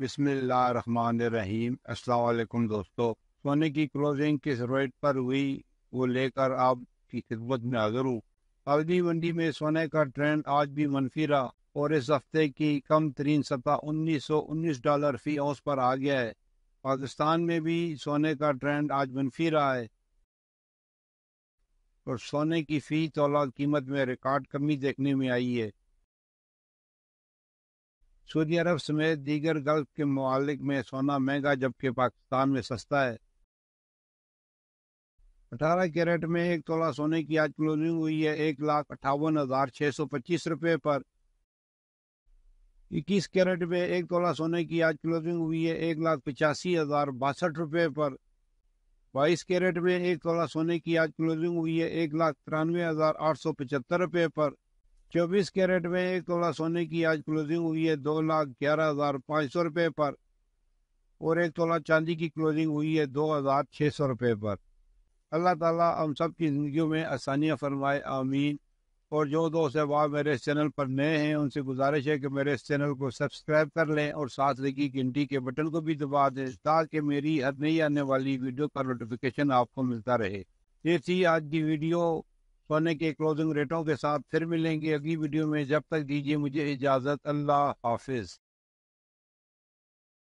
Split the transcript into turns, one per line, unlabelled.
बिसमीम अस्सलाम दोस्तों सोने की क्लोजिंग किस रेट पर हुई वो लेकर आपकी खिदमत में हाजिर हूँ अवधि मंडी में सोने का ट्रेंड आज भी मनफी रहा और इस हफ्ते की कम तरीन सतह उन्नीस सौ उन्नीस डॉलर फी औस पर आ गया है पाकिस्तान में भी सोने का ट्रेंड आज मनफी रहा है और सोने की फी तोला कीमत में रिकॉर्ड कमी देखने में आई है सऊदी अरब समेत दीगर गल्फ के ममालिक में सोना महंगा जबकि पाकिस्तान में सस्ता है अठारह कैरेट में एक तोला सोने की आज क्लोजिंग हुई है एक लाख अट्ठावन हजार छः सौ पच्चीस रुपये पर इक्कीस कैरेट में एक तोला सोने की आज क्लोजिंग हुई है एक लाख पचासी हजार बासठ रुपये पर बाईस कैरेट में एक तोला सोने की आज क्लोजिंग हुई है एक लाख तिरानवे हजार आठ सौ पचहत्तर रुपये पर चौबीस कैरेट में एक तोला सोने की आज क्लोजिंग हुई है दो लाख ग्यारह हज़ार पाँच सौ रुपये पर और एक तोला चांदी की क्लोजिंग हुई है दो हज़ार छः सौ रुपये पर अल्लाह ताला हम सब की ज़िंदगी में आसानियाँ फरमाए आमीन और जो दोस्त अहबाब मेरे इस चैनल पर नए हैं उनसे गुजारिश है कि मेरे इस चैनल को सब्सक्राइब कर लें और साथ लगी घंटी के बटन को भी दबा दें ताकि मेरी हर नई आने वाली वीडियो का नोटिफिकेशन आपको मिलता रहे ये थी आज की वीडियो सोने के क्लोजिंग रेटों के साथ फिर मिलेंगे अगली वीडियो में जब तक दीजिए मुझे इजाजत अल्लाह हाफिज